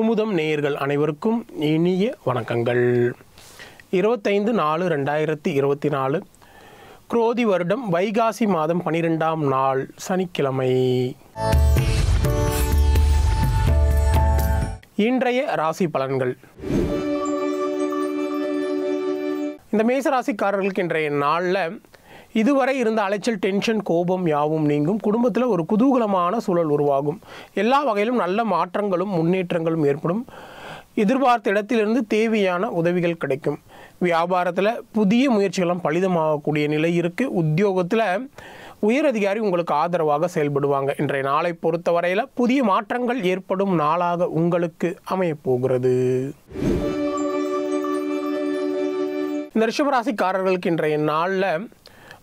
குமுதம் நேயர்கள் அனைவருக்கும் இனிய வணக்கங்கள் இருபத்தைந்து நாலு ரெண்டாயிரத்தி இருபத்தி நாலு குரோதி வருடம் வைகாசி மாதம் பனிரெண்டாம் நாள் சனிக்கிழமை இன்றைய ராசி பலன்கள் இந்த மேசராசிக்காரர்களுக்கு இன்றைய நாளில் இதுவரை இருந்த அலைச்சல் டென்ஷன் கோபம் யாவும் நீங்கும் குடும்பத்தில் ஒரு குதூகலமான சூழல் உருவாகும் எல்லா வகையிலும் நல்ல மாற்றங்களும் முன்னேற்றங்களும் ஏற்படும் எதிர்பார்த்த இடத்திலிருந்து தேவையான உதவிகள் கிடைக்கும் வியாபாரத்தில் புதிய முயற்சிகளும் பலிதமாகக்கூடிய நிலை இருக்குது உத்தியோகத்தில் உயரதிகாரி உங்களுக்கு ஆதரவாக செயல்படுவாங்க இன்றைய நாளை பொறுத்தவரையில் புதிய மாற்றங்கள் ஏற்படும் நாளாக உங்களுக்கு அமையப்போகிறது இந்த ரிஷபராசிக்காரர்களுக்கு இன்றைய நாளில்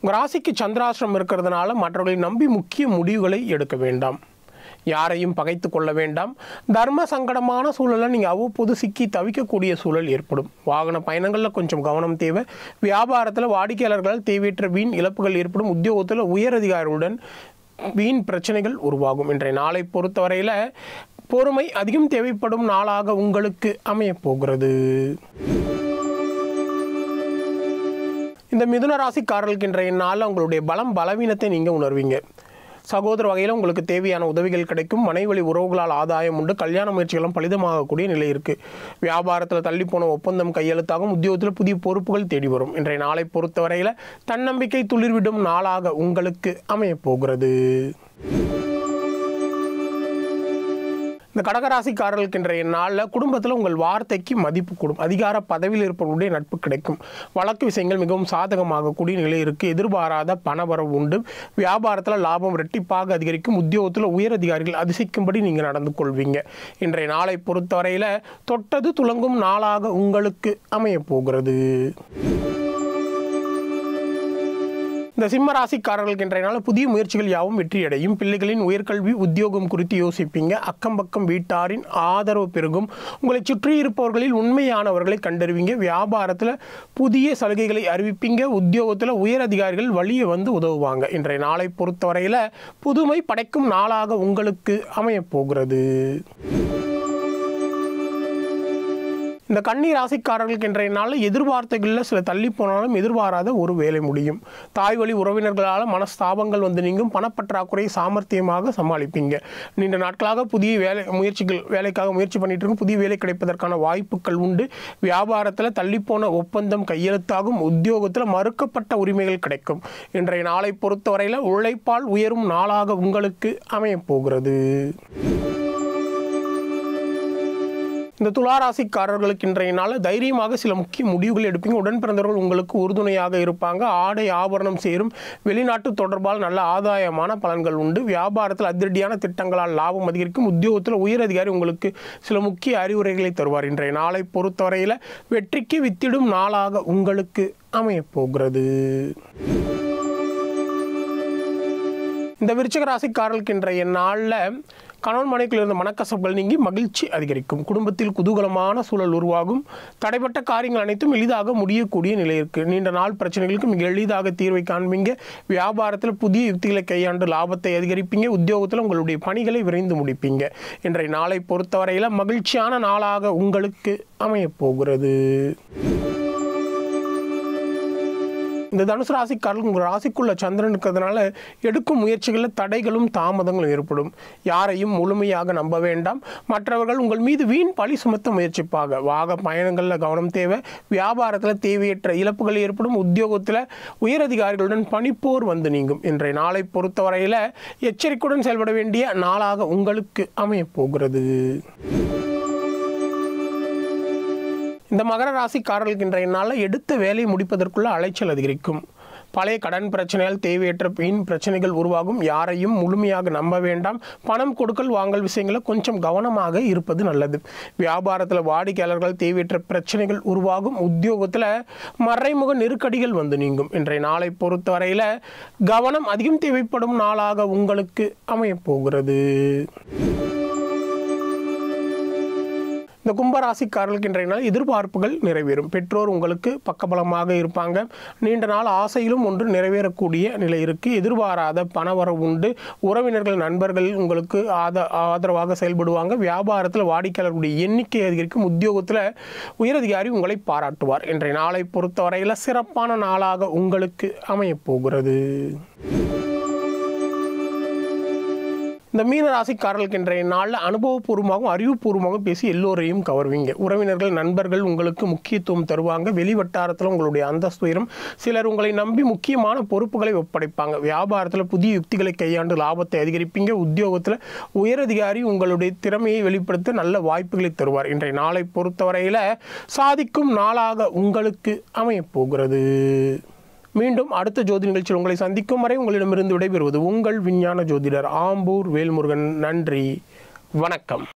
உங்கள் ராசிக்கு சந்திராசிரம் இருக்கிறதுனால மற்றவர்களை நம்பி முக்கிய முடிவுகளை எடுக்க வேண்டாம் யாரையும் பகைத்து கொள்ள வேண்டாம் தர்ம சங்கடமான சூழலில் நீங்கள் அவ்வப்போது சிக்கி தவிக்கக்கூடிய சூழல் ஏற்படும் வாகன பயணங்களில் கொஞ்சம் கவனம் தேவை வியாபாரத்தில் வாடிக்கையாளர்களால் தேவையற்ற வீண் இழப்புகள் ஏற்படும் உத்தியோகத்தில் உயரதிகாரிகளுடன் வீண் பிரச்சனைகள் உருவாகும் இன்றைய நாளை பொறுத்தவரையில் பொறுமை அதிகம் தேவைப்படும் நாளாக உங்களுக்கு அமையப்போகிறது இந்த மிதுன ராசிக்காரர்களுக்கு இன்றைய நாளில் உங்களுடைய பலம் பலவீனத்தை நீங்கள் உணர்வீங்க சகோதர வகையில் உங்களுக்கு தேவையான உதவிகள் கிடைக்கும் மனைவழி உறவுகளால் ஆதாயம் உண்டு கல்யாண முயற்சிகளும் பலிதமாகக்கூடிய நிலை இருக்குது வியாபாரத்தில் தள்ளிப்போன ஒப்பந்தம் கையெழுத்தாகும் உத்தியோகத்தில் புதிய பொறுப்புகள் தேடி வரும் இன்றைய நாளை பொறுத்தவரையில் தன்னம்பிக்கை துளிர்விடும் நாளாக உங்களுக்கு அமையப்போகிறது இந்த கடகராசிக்காரர்களுக்கு இன்றைய நாளில் குடும்பத்தில் உங்கள் வார்த்தைக்கு மதிப்பு கூடும் அதிகார பதவியில் இருப்பவர்களுடைய நட்பு கிடைக்கும் வழக்கு விஷயங்கள் மிகவும் சாதகமாகக்கூடிய நிலை இருக்குது எதிர்பாராத பணவரவு உண்டு வியாபாரத்தில் லாபம் ரெட்டிப்பாக அதிகரிக்கும் உத்தியோகத்தில் உயர் அதிகாரிகள் அதிசயிக்கும்படி நீங்கள் நடந்து கொள்வீங்க இன்றைய நாளை பொறுத்தவரையில் தொட்டது துளங்கும் நாளாக உங்களுக்கு அமையப் போகிறது இந்த சிம்ம ராசிக்காரர்களுக்கு இன்றையனால நாள் புதிய முயற்சிகள் யாவும் வெற்றியடையும் பிள்ளைகளின் உயர்கல்வி உத்தியோகம் குறித்து யோசிப்பீங்க அக்கம் பக்கம் வீட்டாரின் ஆதரவு பெருகும் உங்களை சுற்றி இருப்பவர்களில் உண்மையானவர்களை கண்டறிவிங்க வியாபாரத்தில் புதிய சலுகைகளை அறிவிப்பீங்க உத்தியோகத்தில் உயர் அதிகாரிகள் வழியை வந்து உதவுவாங்க இன்றைய நாளை பொறுத்தவரையில் புதுமை படைக்கும் நாளாக உங்களுக்கு அமையப்போகிறது இந்த கன்னி ராசிக்காரர்களுக்கு இன்றைய நாளில் எதிர்பார்த்தைகளில் சில தள்ளி போனாலும் எதிர்பாராத ஒரு வேலை முடியும் தாய் வழி உறவினர்களால் மனஸ்தாபங்கள் வந்து நீங்கும் பணப்பற்றாக்குறை சாமர்த்தியமாக சமாளிப்பீங்க நீண்ட நாட்களாக புதிய வேலை முயற்சிகள் வேலைக்காக முயற்சி பண்ணிட்டு இருக்கும் புதிய வேலை கிடைப்பதற்கான வாய்ப்புகள் உண்டு வியாபாரத்தில் தள்ளிப்போன ஒப்பந்தம் கையெழுத்தாகும் உத்தியோகத்தில் மறுக்கப்பட்ட உரிமைகள் கிடைக்கும் இன்றைய நாளை பொறுத்தவரையில் உழைப்பால் உயரும் நாளாக உங்களுக்கு அமையப்போகிறது இந்த துளாராசிக்காரர்களுக்கு இன்றைய நாள் தைரியமாக சில முக்கிய முடிவுகள் எடுப்பீங்க உடன் பிறந்தவர்கள் உங்களுக்கு உறுதுணையாக இருப்பாங்க ஆடை ஆபரணம் சேரும் வெளிநாட்டு தொடர்பால் நல்ல ஆதாயமான பலன்கள் உண்டு வியாபாரத்தில் அதிரடியான திட்டங்களால் லாபம் அதிகரிக்கும் உத்தியோகத்தில் உயர் அதிகாரி உங்களுக்கு சில முக்கிய அறிவுரைகளை தருவார் இன்றைய நாளை பொறுத்தவரையில் வெற்றிக்கு வித்திடும் நாளாக உங்களுக்கு அமையப்போகிறது இந்த விருச்சக ராசிக்காரர்களுக்கு இன்றைய நாளில் கணவன் மனைக்குள் இருந்த மனக்கசப்புகள் நீங்கி மகிழ்ச்சி அதிகரிக்கும் குடும்பத்தில் குதூகலமான சூழல் உருவாகும் தடைப்பட்ட காரியங்கள் அனைத்தும் எளிதாக முடியக்கூடிய நிலை இருக்குது நீண்ட நாள் பிரச்சனைகளுக்கு மிக எளிதாக தீர்வை காண்பீங்க வியாபாரத்தில் புதிய யுக்திகளை கையாண்டு லாபத்தை அதிகரிப்பீங்க உத்தியோகத்தில் உங்களுடைய பணிகளை விரைந்து முடிப்பீங்க இன்றைய நாளை பொறுத்தவரையில் மகிழ்ச்சியான நாளாக உங்களுக்கு அமையப்போகிறது இந்த தனுசு ராசிக்காரர்கள் உங்கள் ராசிக்குள்ள சந்திரன் இருக்கிறதுனால எடுக்கும் முயற்சிகளில் தடைகளும் தாமதங்களும் ஏற்படும் யாரையும் முழுமையாக நம்ப வேண்டாம் மற்றவர்கள் உங்கள் மீது வீண் பழி சுமத்த முயற்சிப்பாக வாக பயணங்களில் கவனம் தேவை வியாபாரத்தில் தேவையற்ற இழப்புகள் ஏற்படும் உத்தியோகத்தில் உயரதிகாரிகளுடன் பணிப்போர் வந்து நீங்கும் இன்றைய நாளை பொறுத்தவரையில் எச்சரிக்கையுடன் செயல்பட வேண்டிய நாளாக உங்களுக்கு அமையப்போகிறது இந்த மகர ராசிக்காரர்களுக்கு இன்றைய நாளில் எடுத்த வேலையை முடிப்பதற்குள்ள அலைச்சல் அதிகரிக்கும் பழைய கடன் பிரச்சனையால் தேவையற்ற பின் பிரச்சனைகள் உருவாகும் யாரையும் முழுமையாக நம்ப வேண்டாம் பணம் கொடுக்கல் வாங்கல் விஷயங்களை கொஞ்சம் கவனமாக இருப்பது நல்லது வியாபாரத்தில் வாடிக்கையாளர்கள் தேவையற்ற பிரச்சனைகள் உருவாகும் உத்தியோகத்தில் மறைமுக நெருக்கடிகள் வந்து நீங்கும் இன்றைய நாளை பொறுத்தவரையில் கவனம் அதிகம் தேவைப்படும் நாளாக உங்களுக்கு அமையப்போகிறது இந்த கும்பராசிக்காரர்களுக்கு இன்றைய நாள் எதிர்பார்ப்புகள் நிறைவேறும் பெற்றோர் உங்களுக்கு பக்கபலமாக இருப்பாங்க நீண்ட நாள் ஆசையிலும் ஒன்று நிறைவேறக்கூடிய நிலை இருக்குது எதிர்பாராத பணவரவு உண்டு உறவினர்கள் நண்பர்கள் உங்களுக்கு ஆத ஆதரவாக செயல்படுவாங்க வியாபாரத்தில் வாடிக்கையாளர்களுடைய எண்ணிக்கை அதிகரிக்கும் உத்தியோகத்தில் உயரதிகாரி உங்களை பாராட்டுவார் இன்றைய நாளை பொறுத்தவரையில் சிறப்பான நாளாக உங்களுக்கு அமையப்போகிறது இந்த மீன ராசிக்காரர்களுக்கு இன்றைய நாளில் அனுபவபூர்வமாகவும் அறிவுபூர்வமாகவும் பேசி எல்லோரையும் கவர்வீங்க உறவினர்கள் நண்பர்கள் உங்களுக்கு முக்கியத்துவம் தருவாங்க வெளி வட்டாரத்தில் உங்களுடைய அந்தஸ்து உயரும் சிலர் உங்களை நம்பி முக்கியமான பொறுப்புகளை ஒப்படைப்பாங்க வியாபாரத்தில் புதிய யுக்திகளை கையாண்டு லாபத்தை அதிகரிப்பீங்க உத்தியோகத்தில் உயரதிகாரி உங்களுடைய திறமையை வெளிப்படுத்த நல்ல வாய்ப்புகளை தருவார் இன்றைய நாளை பொறுத்தவரையில் சாதிக்கும் நாளாக உங்களுக்கு அமையப்போகிறது மீண்டும் அடுத்த ஜோதி நிகழ்ச்சியில் உங்களை சந்திக்கும் வரை உங்களிடமிருந்து விடைபெறுவது உங்கள் விஞ்ஞான ஜோதிடர் ஆம்பூர் வேல்முருகன் நன்றி வணக்கம்